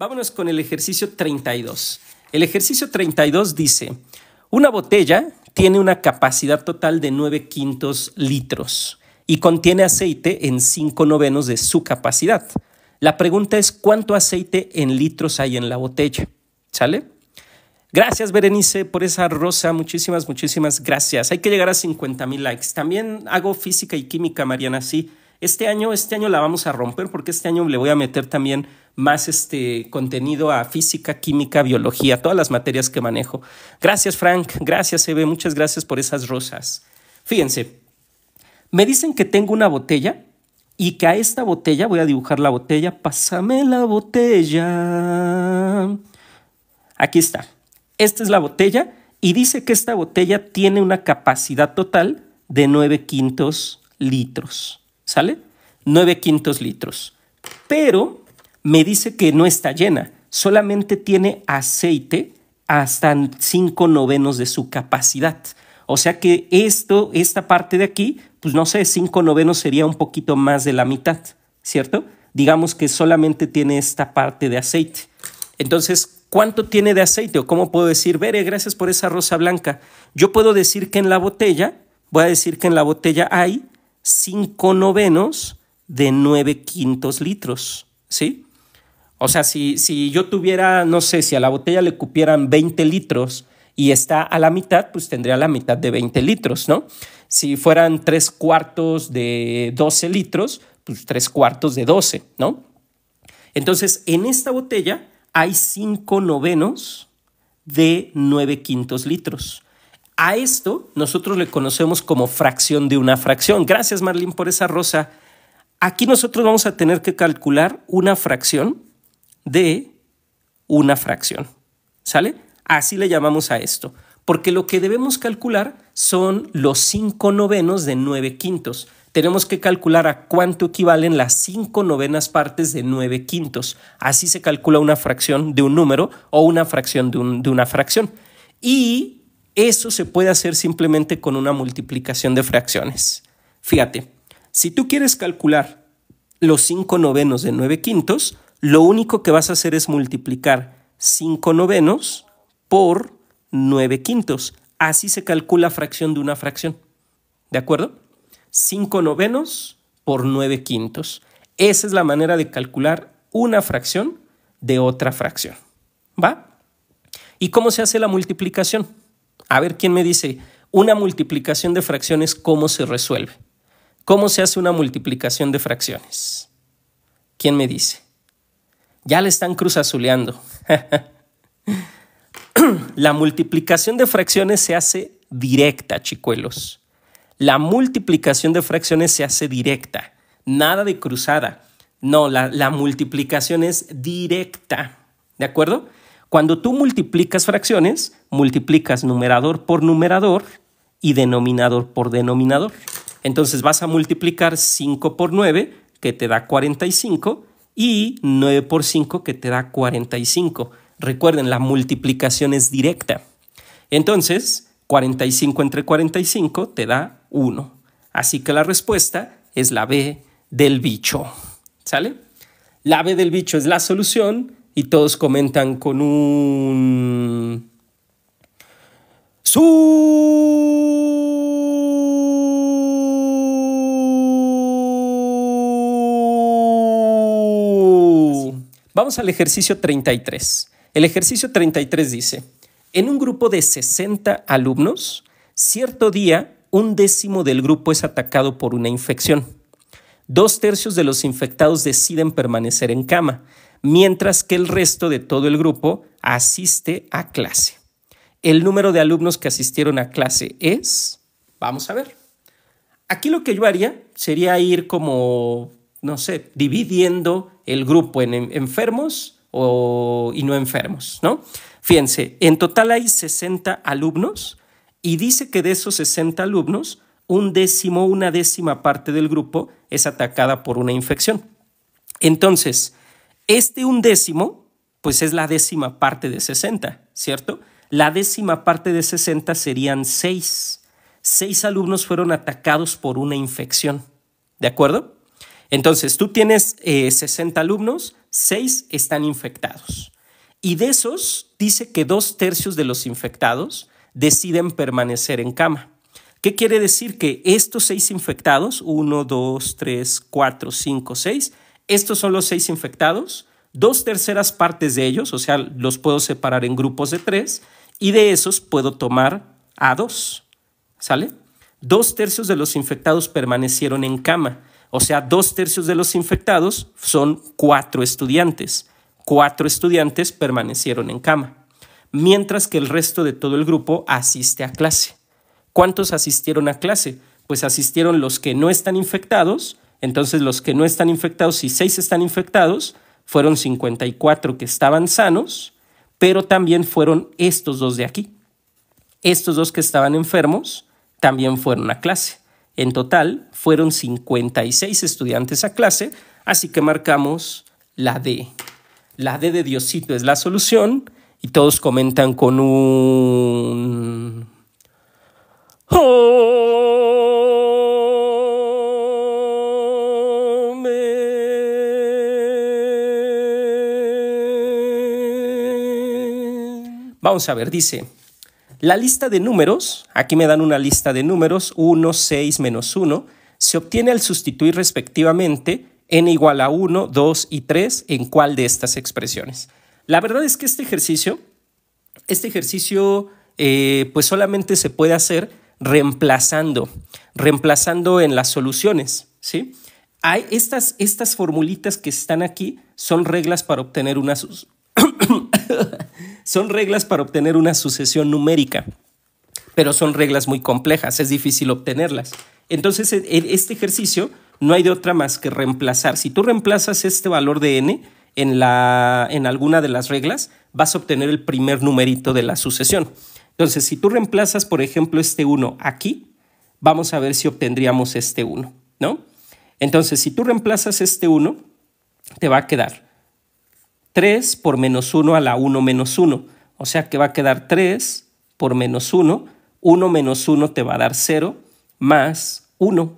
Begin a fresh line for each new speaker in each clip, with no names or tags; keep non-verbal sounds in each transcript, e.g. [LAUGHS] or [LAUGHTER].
Vámonos con el ejercicio 32. El ejercicio 32 dice, una botella tiene una capacidad total de 9 quintos litros y contiene aceite en 5 novenos de su capacidad. La pregunta es cuánto aceite en litros hay en la botella. ¿Sale? Gracias, Berenice, por esa rosa. Muchísimas, muchísimas gracias. Hay que llegar a 50 mil likes. También hago física y química, Mariana, sí. Este año, este año la vamos a romper porque este año le voy a meter también más este contenido a física, química, biología, todas las materias que manejo. Gracias, Frank. Gracias, Eve. Muchas gracias por esas rosas. Fíjense, me dicen que tengo una botella y que a esta botella, voy a dibujar la botella, pásame la botella. Aquí está. Esta es la botella y dice que esta botella tiene una capacidad total de 9 quintos litros. ¿Sale? 9 quintos litros. Pero me dice que no está llena, solamente tiene aceite hasta 5 novenos de su capacidad. O sea que esto, esta parte de aquí, pues no sé, 5 novenos sería un poquito más de la mitad, ¿cierto? Digamos que solamente tiene esta parte de aceite. Entonces, ¿cuánto tiene de aceite? O cómo puedo decir, Bere, gracias por esa rosa blanca. Yo puedo decir que en la botella, voy a decir que en la botella hay 5 novenos de 9 quintos litros, ¿sí? O sea, si, si yo tuviera, no sé, si a la botella le cupieran 20 litros y está a la mitad, pues tendría la mitad de 20 litros, ¿no? Si fueran tres cuartos de 12 litros, pues tres cuartos de 12, ¿no? Entonces, en esta botella hay cinco novenos de nueve quintos litros. A esto nosotros le conocemos como fracción de una fracción. Gracias, Marlene, por esa rosa. Aquí nosotros vamos a tener que calcular una fracción de una fracción. ¿Sale? Así le llamamos a esto, porque lo que debemos calcular son los cinco novenos de nueve quintos. Tenemos que calcular a cuánto equivalen las cinco novenas partes de nueve quintos. Así se calcula una fracción de un número o una fracción de, una fracción. Y eso se puede hacer simplemente con una multiplicación de fracciones. Fíjate, si tú quieres calcular los cinco novenos de nueve quintos, lo único que vas a hacer es multiplicar 5 novenos por 9 quintos. Así se calcula fracción de una fracción. ¿De acuerdo? 5 novenos por 9 quintos. Esa es la manera de calcular una fracción de otra fracción. ¿Va? ¿Y cómo se hace la multiplicación? A ver quién me dice, una multiplicación de fracciones, ¿cómo se resuelve? ¿Cómo se hace una multiplicación de fracciones? ¿Quién me dice? Ya le están cruzazuleando. [LAUGHS] la multiplicación de fracciones se hace directa, chicuelos. La multiplicación de fracciones se hace directa, nada de cruzada. No, la, multiplicación es directa. ¿De acuerdo? Cuando tú multiplicas fracciones, multiplicas numerador por numerador y denominador por denominador. Entonces vas a multiplicar 5 por 9, que te da 45, y 9 por 5 que te da 45. Recuerden, la multiplicación es directa. Entonces, 45 entre 45 te da 1. Así que la respuesta es la B del bicho. ¿Sale? La B del bicho es la solución y todos comentan con un... ¡Su! Vamos al ejercicio 33. El ejercicio 33 dice, en un grupo de 60 alumnos, cierto día un décimo del grupo es atacado por una infección. Dos tercios de los infectados deciden permanecer en cama, mientras que el resto de todo el grupo asiste a clase. El número de alumnos que asistieron a clase es, vamos a ver, aquí lo que yo haría sería ir como no sé, dividiendo el grupo en enfermos o, y no enfermos, ¿no? Fíjense, en total hay 60 alumnos y dice que de esos 60 alumnos, un décimo, una décima parte del grupo es atacada por una infección. Entonces, este un décimo, pues es la décima parte de 60, ¿cierto? La décima parte de 60 serían seis, seis alumnos fueron atacados por una infección, ¿de acuerdo? Entonces, tú tienes 60 eh, alumnos, 6 están infectados. Y de esos, dice que dos tercios de los infectados deciden permanecer en cama. ¿Qué quiere decir? Que estos seis infectados, 1, 2, 3, 4, 5, 6, estos son los seis infectados, dos terceras partes de ellos, o sea, los puedo separar en grupos de tres, y de esos puedo tomar a dos. ¿Sale? Dos tercios de los infectados permanecieron en cama o sea, dos tercios de los infectados son cuatro estudiantes. Cuatro estudiantes permanecieron en cama, mientras que el resto de todo el grupo asiste a clase. ¿Cuántos asistieron a clase? Pues asistieron los que no están infectados, entonces los que no están infectados, si seis están infectados, fueron 54 que estaban sanos, pero también fueron estos dos de aquí. Estos dos que estaban enfermos también fueron a clase. En total fueron 56 estudiantes a clase, así que marcamos la D. La D de Diosito es la solución y todos comentan con un... Oh, Vamos a ver, dice, la lista de números, aquí me dan una lista de números, 1, 6, menos 1, se obtiene al sustituir respectivamente n igual a 1, 2 y 3 en cuál de estas expresiones. La verdad es que este ejercicio, este ejercicio eh, pues solamente se puede hacer reemplazando, reemplazando en las soluciones, ¿sí? Hay estas, estas formulitas que están aquí son reglas para obtener una... [COUGHS] [COUGHS] Son reglas para obtener una sucesión numérica, pero son reglas muy complejas, es difícil obtenerlas. Entonces, en e, este ejercicio no hay de otra más que reemplazar. Si tú reemplazas este valor de n en, la, en alguna de las reglas, vas a obtener el primer numerito de la sucesión. Entonces, si tú reemplazas, por ejemplo, este 1 aquí, vamos a ver si obtendríamos este 1, ¿no? Entonces, si tú reemplazas este 1, te va a quedar 3 por menos 1 a la 1 menos 1. O sea que va a quedar 3 por menos 1. 1 menos 1 te va a dar 0 más 1.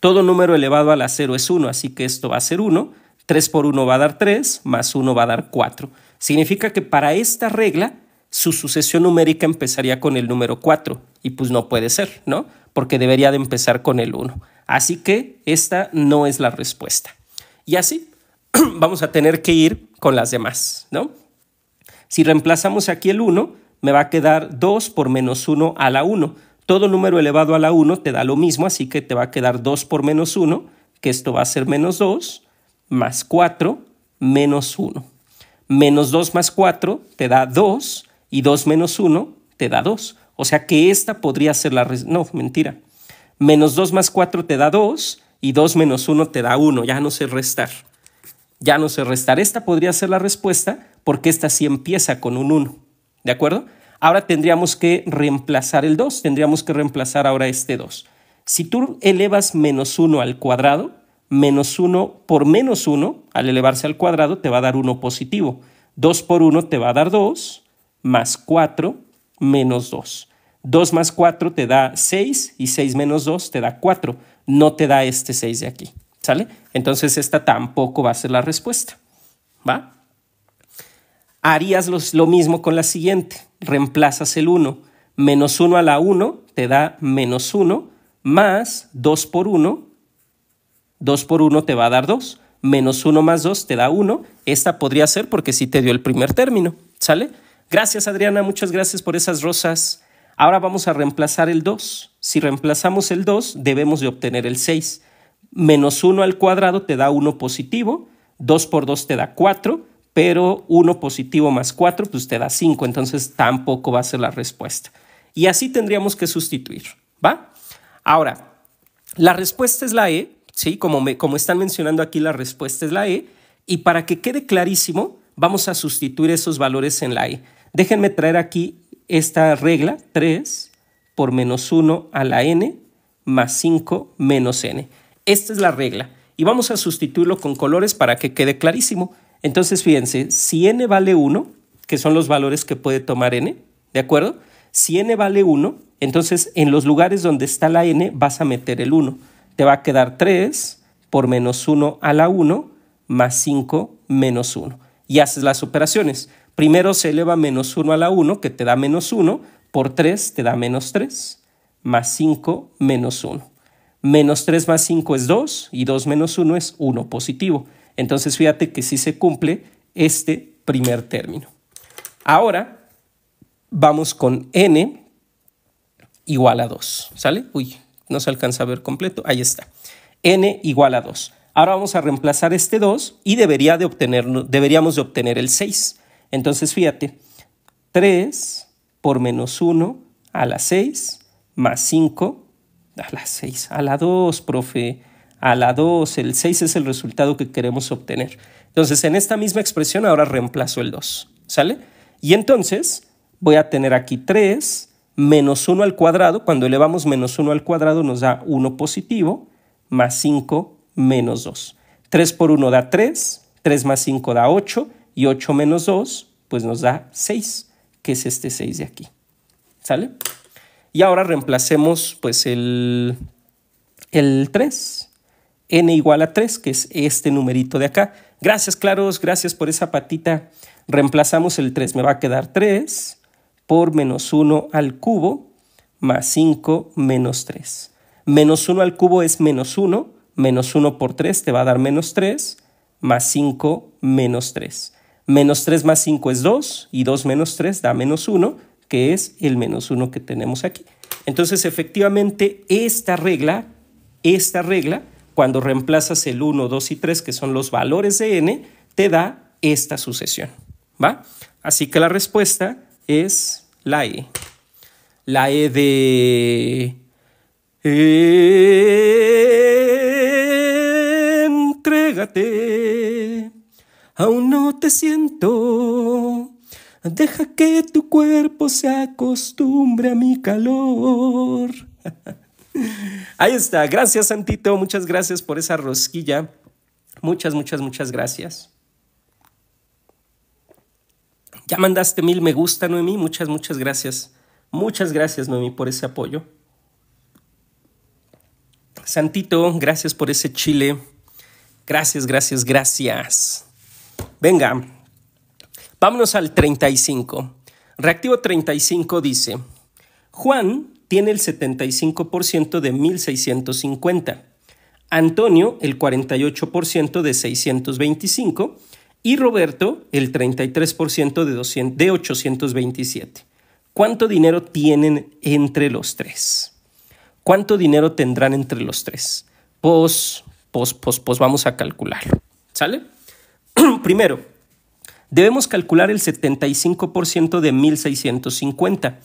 Todo número elevado a la 0 es 1, así que esto va a ser 1. 3 por 1 va a dar 3, más 1 va a dar 4. Significa que para esta regla su sucesión numérica empezaría con el número 4 y pues no puede ser, ¿no? Porque debería de empezar con el 1. Así que esta no es la respuesta. Y así, [CLEARS THROAT] vamos a tener que ir con las demás, ¿no? Si reemplazamos aquí el 1, me va a quedar 2 por menos 1 a la 1. Todo número elevado a la 1 te da lo mismo, así que te va a quedar 2 por menos 1, que esto va a ser menos 2, más 4, menos 1. Menos 2 más 4 te da 2 y 2 menos 1 te da 2. O sea que esta podría ser la... No, mentira. Menos 2 más 4 te da 2 y 2 menos 1 te da 1. Ya no sé restar. Ya no sé restar. Esta podría ser la respuesta porque esta sí empieza con un 1. ¿De acuerdo? Ahora tendríamos que reemplazar el 2. Tendríamos que reemplazar ahora este 2. Si tú elevas menos 1 al cuadrado, menos 1 por menos 1, al elevarse al cuadrado, te va a dar 1 positivo. 2 por 1 te va a dar 2, más 4 menos 2. 2 más 4 te da 6 y 6 menos 2 te da 4. No te da este 6 de aquí. ¿Sale? Entonces esta tampoco va a ser la respuesta. ¿Va? Harías lo mismo con la siguiente. Reemplazas el 1. Menos 1 a la 1 te da menos 1 más 2 por 1. 2 por 1 te va a dar 2. Menos 1 más 2 te da 1. Esta podría ser porque sí te dio el primer término. ¿Sale? Gracias Adriana, muchas gracias por esas rosas. Ahora vamos a reemplazar el 2. Si reemplazamos el 2, debemos de obtener el 6 menos 1 al cuadrado te da 1 positivo, 2 por 2 te da 4, pero 1 positivo más 4 pues te da 5, entonces tampoco va a ser la respuesta. Y así tendríamos que sustituir, ¿va? Ahora, la respuesta es la E, ¿sí? Como, como están mencionando aquí, la respuesta es la E, y para que quede clarísimo, vamos a sustituir esos valores en la E. Déjenme traer aquí esta regla, 3 por menos 1 a la n más 5 menos n. Esta es la regla y vamos a sustituirlo con colores para que quede clarísimo. Entonces, fíjense, si n vale 1, que son los valores que puede tomar n, ¿de acuerdo? Si n vale 1, entonces en los lugares donde está la n vas a meter el 1. Te va a quedar 3 por menos 1 a la 1 más 5 menos 1. Y haces las operaciones. Primero se eleva menos 1 a la 1, que te da menos 1, por 3 te da menos 3, más 5 menos 1 menos 3 más 5 es 2 y 2 menos 1 es 1 positivo. Entonces fíjate que sí se cumple este primer término. Ahora vamos con n igual a 2. ¿Sale? Uy, no se alcanza a ver completo. Ahí está. n igual a 2. Ahora vamos a reemplazar este 2 y debería de deberíamos de obtener el 6. Entonces fíjate, 3 por menos 1 a la 6 más 5 a la 6, a la 2, profe, a la 2, el 6 es el resultado que queremos obtener. Entonces, en esta misma expresión ahora reemplazo el 2, ¿sale? Y entonces voy a tener aquí 3 menos 1 al cuadrado, cuando elevamos menos 1 al cuadrado nos da 1 positivo, más 5 menos 2. 3 por 1 da 3, 3 más 5 da 8 y 8 menos 2 pues nos da 6, que es este 6 de aquí. ¿Sale? Y ahora reemplacemos pues el, el 3, n igual a 3, que es este numerito de acá. Gracias, Claros, gracias por esa patita. Reemplazamos el 3, me va a quedar 3 por menos 1 al cubo más 5 menos 3. Menos 1 al cubo es menos 1, menos 1 por 3 te va a dar menos 3, más 5 menos 3. Menos 3 más 5 es 2 y 2 menos 3 da menos 1 que es el menos 1 que tenemos aquí. Entonces, efectivamente, esta regla, esta regla, cuando reemplazas el 1, 2 y 3, que son los valores de n, te da esta sucesión. ¿Va? Así que la respuesta es la E. La E de... Entrégate, aún no te siento Deja que tu cuerpo se acostumbre a mi calor. [LAUGHS] Ahí está. Gracias, Santito. Muchas gracias por esa rosquilla. Muchas, muchas, muchas gracias. Ya mandaste mil me gusta, Noemí. Muchas, muchas gracias. Muchas gracias, Noemí, por ese apoyo. Santito, gracias por ese chile. Gracias, gracias, gracias. Venga. Vámonos al 35. Reactivo 35 dice, Juan tiene el 75% de 1650, Antonio el 48% de 625 y Roberto el 33% de, 827. ¿Cuánto dinero tienen entre los tres? ¿Cuánto dinero tendrán entre los tres? Pues, pues, pues, pues vamos a calcularlo. ¿Sale? [CLEARS THROAT] Primero, debemos calcular el 75% de 1650.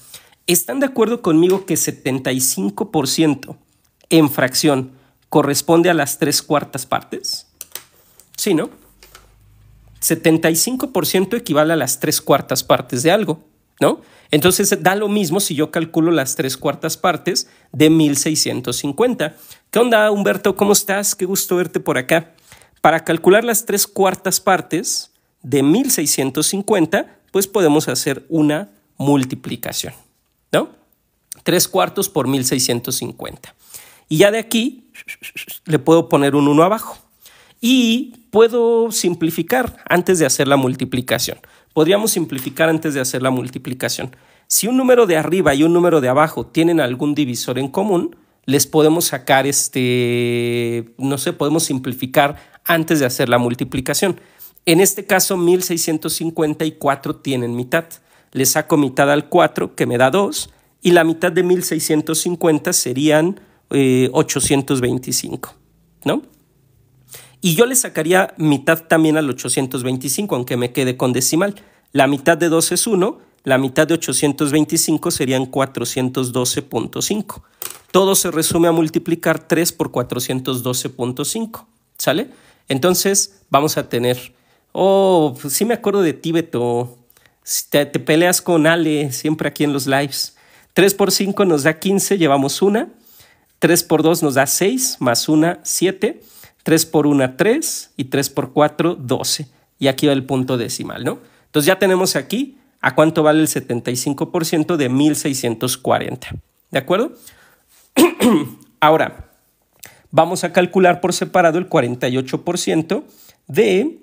¿Están de acuerdo conmigo que 75% en fracción corresponde a las tres cuartas partes? Sí, ¿no? 75% equivale a las tres cuartas partes de algo, ¿no? Entonces da lo mismo si yo calculo las tres cuartas partes de 1650. ¿Qué onda, Humberto? ¿Cómo estás? Qué gusto verte por acá. Para calcular las tres cuartas partes, de 1650, pues podemos hacer una multiplicación, ¿no? 3 cuartos por 1650. Y ya de aquí le puedo poner un 1 abajo. Y puedo simplificar antes de hacer la multiplicación. Podríamos simplificar antes de hacer la multiplicación. Si un número de arriba y un número de abajo tienen algún divisor en común, les podemos sacar este, no sé, podemos simplificar antes de hacer la multiplicación. En este caso, 1654 tienen mitad. Le saco mitad al 4, que me da 2, y la mitad de 1650 serían 825, eh, ¿no? Y yo le sacaría mitad también al 825, aunque me quede con decimal. La mitad de 2 es 1, la mitad de 825 serían 412.5. Todo se resume a multiplicar 3 por 412.5, ¿sale? Entonces vamos a tener Oh, pues sí me acuerdo de Tíbeto. Te, te peleas con Ale siempre aquí en los lives. 3 por 5 nos da 15, llevamos una. 3 por 2 nos da 6, más una, 7. 3 por 1, 3. Y 3 por 4, 12. Y aquí va el punto decimal, ¿no? Entonces ya tenemos aquí a cuánto vale el 75% de 1640. ¿De acuerdo? [CLEARS THROAT] Ahora, vamos a calcular por separado el 48% de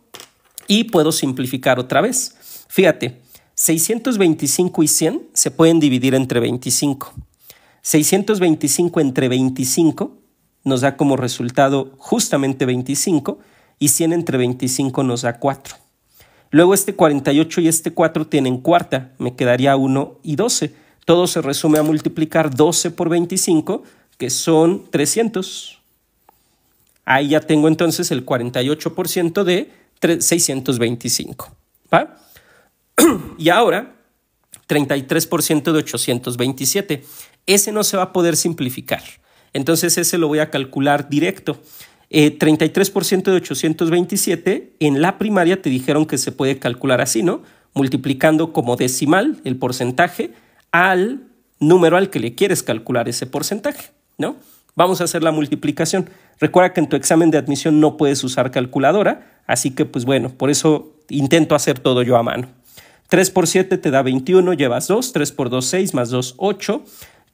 y puedo simplificar otra vez. Fíjate, 625 y 100 se pueden dividir entre 25. 625 entre 25 nos da como resultado justamente 25 y 100 entre 25 nos da 4. Luego este 48 y este 4 tienen cuarta, me quedaría 1 y 12. Todo se resume a multiplicar 12 por 25, que son 300. Ahí ya tengo entonces el 48% de 625. ¿va? [CLEARS THROAT] Y ahora, 33% de 827. Ese no se va a poder simplificar. Entonces ese lo voy a calcular directo. 33% eh, de 827, en la primaria te dijeron que se puede calcular así, ¿no? Multiplicando como decimal el porcentaje al número al que le quieres calcular ese porcentaje, ¿no? Vamos a hacer la multiplicación. Recuerda que en tu examen de admisión no puedes usar calculadora, así que pues bueno, por eso intento hacer todo yo a mano. 3 por 7 te da 21, llevas 2, 3 por 2, 6, más 2, 8,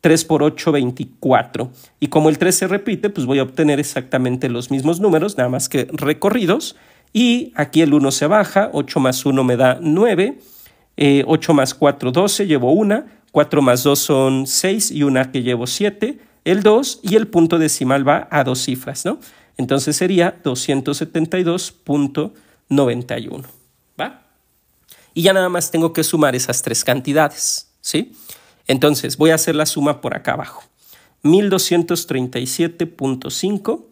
3 por 8, 24. Y como el 3 se repite, pues voy a obtener exactamente los mismos números, nada más que recorridos. Y aquí el 1 se baja, 8 más 1 me da 9, 8 eh, más 4, 12, llevo 1, 4 más 2 son 6 y una que llevo 7, el 2 y el punto decimal va a dos cifras, ¿no? Entonces sería 272.91, ¿va? Y ya nada más tengo que sumar esas tres cantidades, ¿sí? Entonces voy a hacer la suma por acá abajo. 1237.5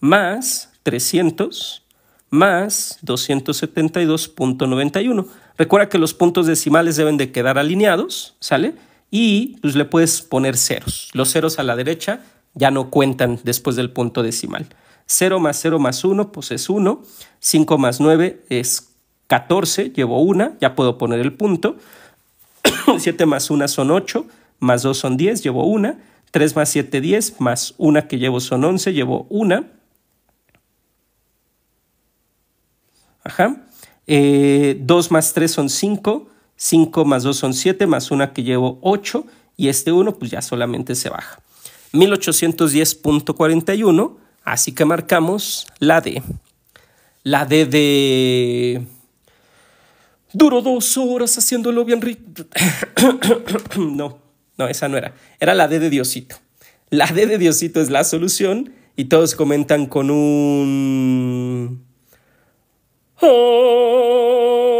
más 300 más 272.91. Recuerda que los puntos decimales deben de quedar alineados, ¿sale? y pues le puedes poner ceros. Los ceros a la derecha ya no cuentan después del punto decimal. 0 más 0 más 1, pues es 1. 5 más 9 es 14, llevo 1, ya puedo poner el punto. 7 [COUGHS] más 1 son 8, más 2 son 10, llevo 1. 3 más 7, 10, más 1 que llevo son 11, llevo 1. Ajá. Eh, 2 más 3 son 5, 5 más 2 son 7, más una que llevo 8 y este 1 pues ya solamente se baja. 1810.41, así que marcamos la D. La D de... Duro dos horas haciéndolo bien rico. [COUGHS] no, no, esa no era. Era la D de Diosito. La D de Diosito es la solución y todos comentan con un... ¡Oh!